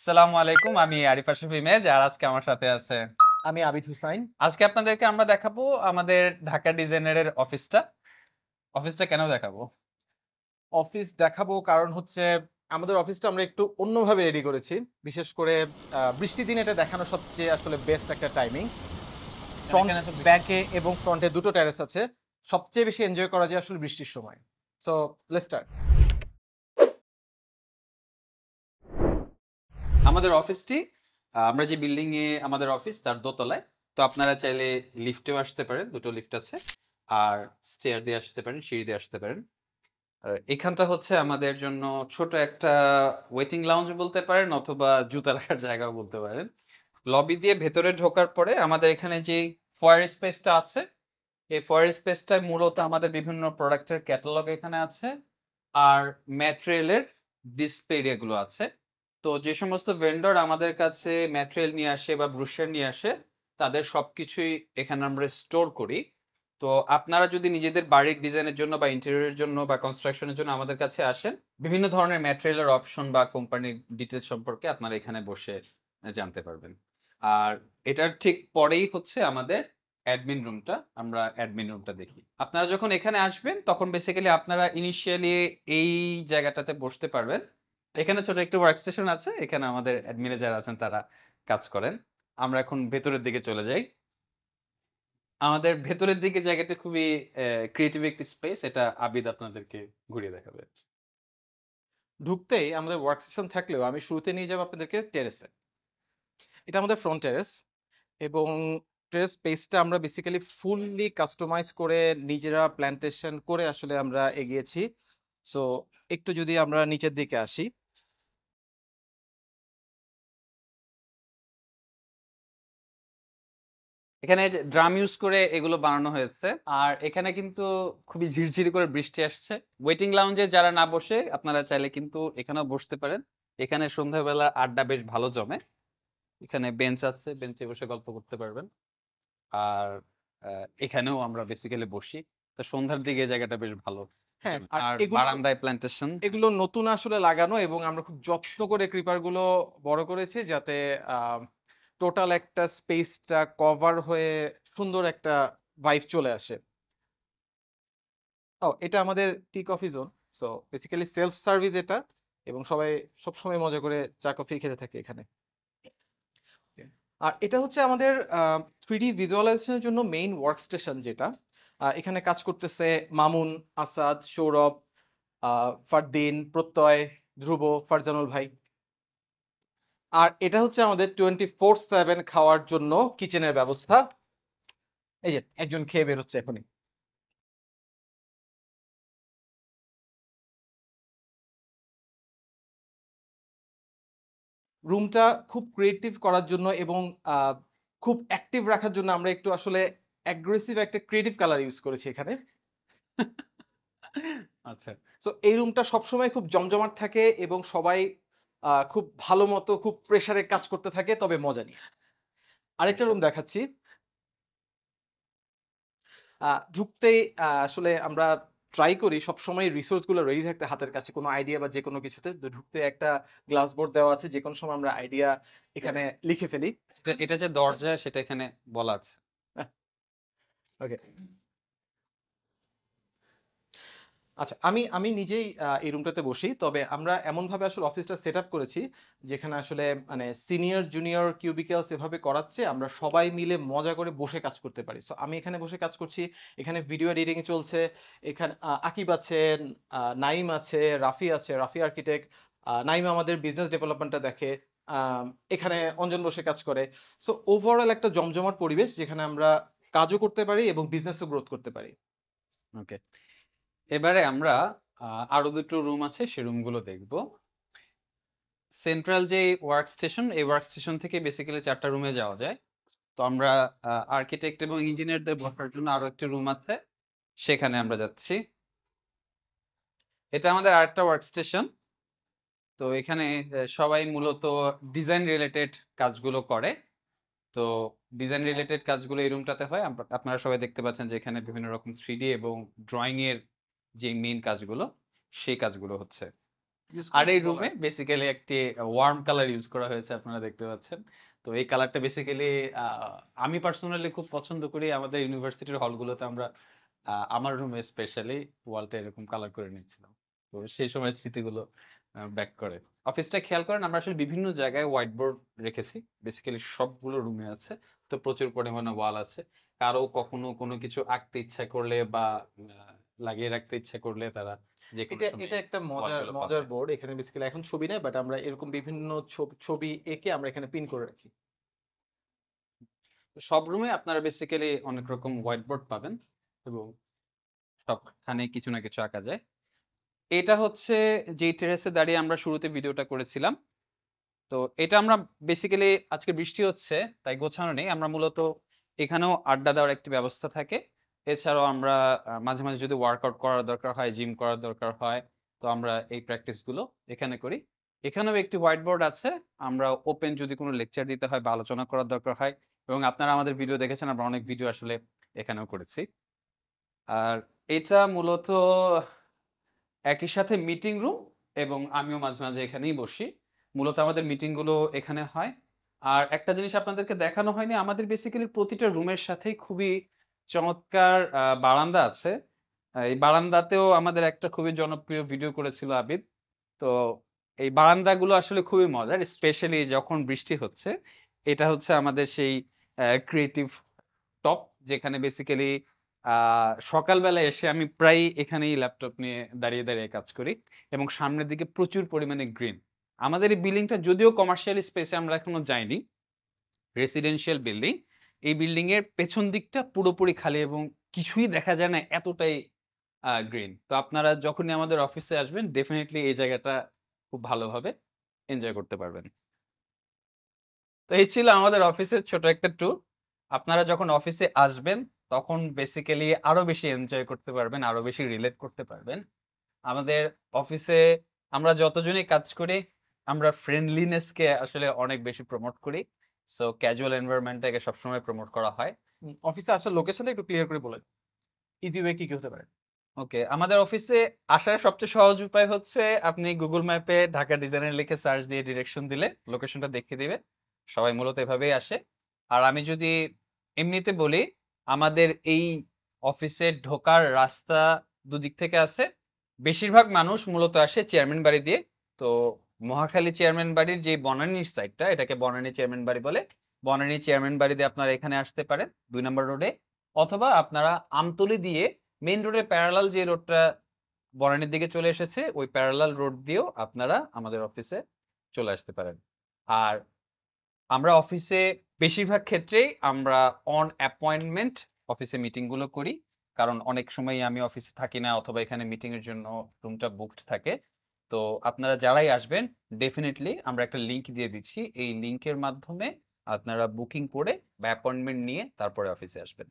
আসসালামু আলাইকুম আমি আরিফা শফি মেজ আর আজকে আমার সাথে আছে আমি আবিদ হুসাইন আজকে আপনাদেরকে আমরা দেখাবো আমাদের ঢাকা ডিজাইনারের অফিসটা অফিসটা কেন দেখাবো অফিস দেখাবো কারণ হচ্ছে আমাদের অফিসটা আমরা একটু অন্যভাবে রেডি করেছি বিশেষ করে বৃষ্টি দিন এটা দেখানো সবচেয়ে আসলে বেস্ট একটা টাইমিং ফ্রন্ট ব্যাকে এবং ফ্রন্টে দুটো টেরেস আছে সবচেয়ে বেশি এনজয় করা যায় আসলে বৃষ্টির সময় সো লেটস স্টার্ট আমাদের অফিসটি আমরা যে বিল্ডিং এ আমাদের অফিস তার দোতলায় তো আপনারা চাইলে লিফটেও আসতে পারেন দুটো লিফট আছে আর স্টেয়ার দিয়ে আসতে পারেন সিঁড়ি দিয়ে আসতে পারেন আর এখানটা হচ্ছে আমাদের জন্য ছোট একটা ওয়েটিং লাউঞ্জ বলতে পারেন অথবা জুতা রাখার জায়গাও বলতে পারেন লবি দিয়ে ভেতরে ঢোকার পরে আমাদের এখানে যে ফয়ার স্পেসটা আছে এই ফয়ার স্পেসটায় মূলত আমাদের বিভিন্ন প্রোডাক্টের ক্যাটালগ এখানে আছে আর ম্যাটেরিয়ালের ডিসপ্লে এরিয়াগুলো আছে তো যে সমস্ত ভেন্ডর আমাদের কাছে ম্যাটেরিয়াল নিয়ে আসে বা ব্রুশার নিয়ে আসে তাদের সব কিছুই এখানে আমরা স্টোর করি তো আপনারা যদি নিজেদের বাড়ির ডিজাইনের জন্য বা ইন্টেরিয়রের জন্য বা কনস্ট্রাকশনের জন্য আমাদের কাছে আসেন বিভিন্ন ধরনের ম্যাটেরিয়ালের অপশন বা কোম্পানির ডিটেলস সম্পর্কে আপনারা এখানে বসে জানতে পারবেন আর এটার ঠিক পরেই হচ্ছে আমাদের অ্যাডমিন রুমটা আমরা অ্যাডমিন রুমটা দেখি আপনারা যখন এখানে আসবেন তখন বেসিক্যালি আপনারা ইনিশিয়ালি এই জায়গাটাতে বসতে পারবেন এখানে ছোট একটু ওয়ার্ক স্টেশন আছে এখানে আমাদের অ্যাডমিনে যারা আছেন তারা কাজ করেন আমরা এখন ভেতরের দিকে চলে যাই আমাদের ভেতরের দিকে জায়গাটা খুবই ক্রিয়েটিভ একটি স্পেস এটা আবিদ আপনাদেরকে ঘুরিয়ে দেখাবে ঢুকতেই আমাদের ওয়ার্ক স্টেশন থাকলেও আমি শুরুতে নিয়ে যাবো আপনাদেরকে টেরেসে এটা আমাদের ফ্রন্ট টেরেস এবং টেরেস স্পেসটা আমরা বেসিক্যালি ফুললি কাস্টমাইজ করে নিজেরা প্ল্যান্টেশন করে আসলে আমরা এগিয়েছি সো একটু যদি আমরা নিচের দিকে আসি এখানে ড্রাম ইউজ করে এগুলো বানানো হয়েছে আর এখানে কিন্তু খুবই ঝিরঝিরি করে বৃষ্টি আসছে ওয়েটিং লাউঞ্জে যারা না বসে আপনারা চাইলে কিন্তু এখানেও বসতে পারেন এখানে সন্ধ্যাবেলা আড্ডা বেশ ভালো জমে এখানে বেঞ্চ আছে বেঞ্চে বসে গল্প করতে পারবেন আর এখানেও আমরা বেসিক্যালি বসি তো সন্ধ্যার দিকে জায়গাটা বেশ ভালো হ্যাঁ, এগুলো নতুন আসলে লাগানো এবং আমরা খুব যত্ন করে ক্রিপার গুলো বড় করেছি যাতে আহ টোটাল একটা স্পেসটা কভার হয়ে সুন্দর একটা ভাইভ চলে আসে ও এটা আমাদের tea coffee zone so basically self service এটা এবং সবাই সবসময় মজা করে চা কফি খেতে থাকে এখানে আর এটা হচ্ছে আমাদের থ্রি ডি ভিজুয়ালাইজেশনের জন্য মেইন ওয়ার্ক স্টেশন যেটা এখানে কাজ করতেছে মামুন আসাদ সৌরভ ফারদিন প্রত্যয় ধ্রুব ফারজানুল ভাই আর এটা হচ্ছে আমাদের টোয়েন্টি ফোর সেভেন খাওয়ার জন্য কিচেনের ব্যবস্থা এই যে একজন খেয়ে বেরোচ্ছে এখনই রুমটা খুব ক্রিয়েটিভ করার জন্য এবং খুব অ্যাক্টিভ রাখার জন্য আমরা একটু আসলে অ্যাগ্রেসিভ একটা ক্রিয়েটিভ কালার ইউজ করেছি এখানে আচ্ছা তো এই রুমটা সবসময় খুব জমজমাট থাকে এবং সবাই খুব ভালো মতো খুব প্রেশারে কাজ করতে থাকে তবে মজা নিয়ে আরেকটা আচ্ছা। রুম দেখাচ্ছি ঢুকতেই আসলে আমরা ট্রাই করি সবসময় রিসোর্সগুলো রেডি থাকতে হাতের কাছে কোনো আইডিয়া বা যে কোনো কিছুতে ঢুকতে একটা গ্লাস বোর্ড দেওয়া আছে যে কোনো সময় আমরা আইডিয়া এখানে লিখে ফেলি এটা যে দরজা সেটা এখানে বলা আছে ওকে হ্যাঁ। আচ্ছা আমি আমি নিজেই এই রুমটাতে বসি তবে আমরা এমনভাবে আসলে অফিসটা সেট করেছি যেখানে আসলে মানে সিনিয়র জুনিয়র কিউবিকেলস এভাবে করাচ্ছে আমরা সবাই মিলে মজা করে বসে কাজ করতে পারি সো আমি এখানে বসে কাজ করছি এখানে ভিডিও এডিটিং চলছে এখানে আকিব আছে নাইম আছে রাফি আছে রাফি আর্কিটেক্ট নাইম আমাদের বিজনেস ডেভেলপমেন্টটা দেখে এখানে অঞ্জন বসে কাজ করে সো ওভারঅল একটা জমজমাট পরিবেশ যেখানে আমরা কাজও করতে পারি এবং বিজনেসও গ্রোথ করতে পারি ওকে এবারে আমরা আরো দুটো রুম আছে সে রুমগুলো দেখব সেন্ট্রাল যে ওয়ার্ক স্টেশন এই ওয়ার্ক স্টেশন থেকে বেসিক্যালি চারটা রুমে যাওয়া যায় তো আমরা আর্কিটেক্ট এবং ইঞ্জিনিয়ারদের বসার জন্য আরো একটি রুম আছে সেখানে আমরা যাচ্ছি এটা আমাদের আরেকটা ওয়ার্ক স্টেশন তো এখানে সবাই মূলত ডিজাইন রিলেটেড কাজগুলো করে তো ডিজাইন রিলেটেড কাজগুলো এই রুমটাতে হয় আপনারা সবাই দেখতে পাচ্ছেন যে এখানে বিভিন্ন রকম থ্রি এবং ড্রয়িং এর যে মেইন কাজগুলো সেই কাজগুলো হচ্ছে আর এই রুমে বেসিক্যালি একটি ওয়ার্ম কালার ইউজ করা হয়েছে আপনারা দেখতে পাচ্ছেন তো এই কালারটা বেসিক্যালি আমি পার্সোনালি খুব পছন্দ করি আমাদের ইউনিভার্সিটির হলগুলোতে আমরা আমার রুমে স্পেশালি ওয়ালটা এরকম কালার করে নিয়েছিলাম তো সেই সময় স্মৃতিগুলো ব্যাক করে অফিসটা খেয়াল করেন আমরা আসলে বিভিন্ন জায়গায় হোয়াইট বোর্ড রেখেছি বেসিক্যালি সবগুলো রুমে আছে তো প্রচুর পরিমাণে ওয়াল আছে কারো কখনো কোনো কিছু আঁকতে ইচ্ছা করলে বা লাগিয়ে রাখতে ইচ্ছে করলে তারা যে এটা এটা একটা মজার মজার বোর্ড এখানে বেসিক্যালি এখন ছবি নেই বাট আমরা এরকম বিভিন্ন ছবি এঁকে আমরা এখানে পিন করে রাখি সব রুমে আপনারা বেসিক্যালি অনেক রকম হোয়াইট বোর্ড পাবেন এবং সবখানে কিছু না কিছু আঁকা যায় এটা হচ্ছে যে টেরেসে দাঁড়িয়ে আমরা শুরুতে ভিডিওটা করেছিলাম তো এটা আমরা বেসিক্যালি আজকে বৃষ্টি হচ্ছে তাই গোছানো নেই আমরা মূলত এখানেও আড্ডা দেওয়ার একটি ব্যবস্থা থাকে এছাড়াও আমরা মাঝে মাঝে যদি ওয়ার্কআউট করার দরকার হয় জিম করার দরকার হয় তো আমরা এই প্র্যাকটিসগুলো এখানে করি এখানেও একটি হোয়াইট বোর্ড আছে আমরা ওপেন যদি কোনো লেকচার দিতে হয় বা আলোচনা করার দরকার হয় এবং আপনারা আমাদের ভিডিও দেখেছেন আমরা অনেক ভিডিও আসলে এখানেও করেছি আর এটা মূলত একই সাথে মিটিং রুম এবং আমিও মাঝে মাঝে এখানেই বসি মূলত আমাদের মিটিংগুলো এখানে হয় আর একটা জিনিস আপনাদেরকে দেখানো হয়নি আমাদের বেসিক্যালি প্রতিটা রুমের সাথেই খুবই চমৎকার বারান্দা আছে এই বারান্দাতেও আমাদের একটা খুবই জনপ্রিয় ভিডিও করেছিল আবিদ তো এই বারান্দাগুলো আসলে খুবই মজার স্পেশালি যখন বৃষ্টি হচ্ছে এটা হচ্ছে আমাদের সেই ক্রিয়েটিভ টপ যেখানে বেসিক্যালি সকালবেলা এসে আমি প্রায় এখানেই ল্যাপটপ নিয়ে দাঁড়িয়ে দাঁড়িয়ে কাজ করি এবং সামনের দিকে প্রচুর পরিমাণে গ্রিন আমাদের এই বিল্ডিংটা যদিও কমার্শিয়াল স্পেসে আমরা এখনো যাইনি রেসিডেন্সিয়াল বিল্ডিং এই বিল্ডিংয়ের পেছন দিকটা পুরোপুরি খালি এবং কিছুই দেখা যায় না এতটাই গ্রিন তো আপনারা যখনই আমাদের অফিসে আসবেন ডেফিনেটলি এই জায়গাটা খুব ভালোভাবে এনজয় করতে পারবেন তো এই ছিল আমাদের অফিসের ছোট একটা ট্যুর আপনারা যখন অফিসে আসবেন তখন বেসিক্যালি আরও বেশি এনজয় করতে পারবেন আরও বেশি রিলেট করতে পারবেন আমাদের অফিসে আমরা যতজনই কাজ করি আমরা ফ্রেন্ডলিনেসকে আসলে অনেক বেশি প্রমোট করি সো ক্যাজুয়াল এনভায়রনমেন্টটাকে সবসময় প্রমোট করা হয় অফিসে আসার লোকেশনটা একটু ক্লিয়ার করে বলেন ইজি ওয়ে কি কি হতে পারে ওকে আমাদের অফিসে আসার সবচেয়ে সহজ উপায় হচ্ছে আপনি গুগল ম্যাপে ঢাকা ডিজাইনার লিখে সার্চ দিয়ে ডিরেকশন দিলে লোকেশনটা দেখিয়ে দিবে সবাই মূলত এভাবেই আসে আর আমি যদি এমনিতে বলি আমাদের এই অফিসে ঢোকার রাস্তা দুদিক থেকে আছে বেশিরভাগ মানুষ মূলত আসে চেয়ারম্যান বাড়ি দিয়ে তো মহাখালী চেয়ারম্যান বাড়ির যে বনানীর সাইডটা এটাকে বনানী চেয়ারম্যান বাড়ি বলে বনানী চেয়ারম্যান বাড়িতে আপনারা এখানে আসতে পারেন দুই নম্বর রোডে অথবা আপনারা আমতলি দিয়ে মেইন রোডের প্যারালাল যে রোডটা বনানীর দিকে চলে এসেছে ওই প্যারালাল রোড দিয়েও আপনারা আমাদের অফিসে চলে আসতে পারেন আর আমরা অফিসে বেশিরভাগ ক্ষেত্রেই আমরা অন অ্যাপয়েন্টমেন্ট অফিসে মিটিংগুলো করি কারণ অনেক সময় আমি অফিসে থাকি না অথবা এখানে মিটিংয়ের জন্য রুমটা বুকড থাকে তো আপনারা যারাই আসবেন ডেফিনেটলি আমরা একটা লিঙ্ক দিয়ে দিচ্ছি এই লিঙ্কের মাধ্যমে আপনারা বুকিং করে বা অ্যাপয়েন্টমেন্ট নিয়ে তারপরে অফিসে আসবেন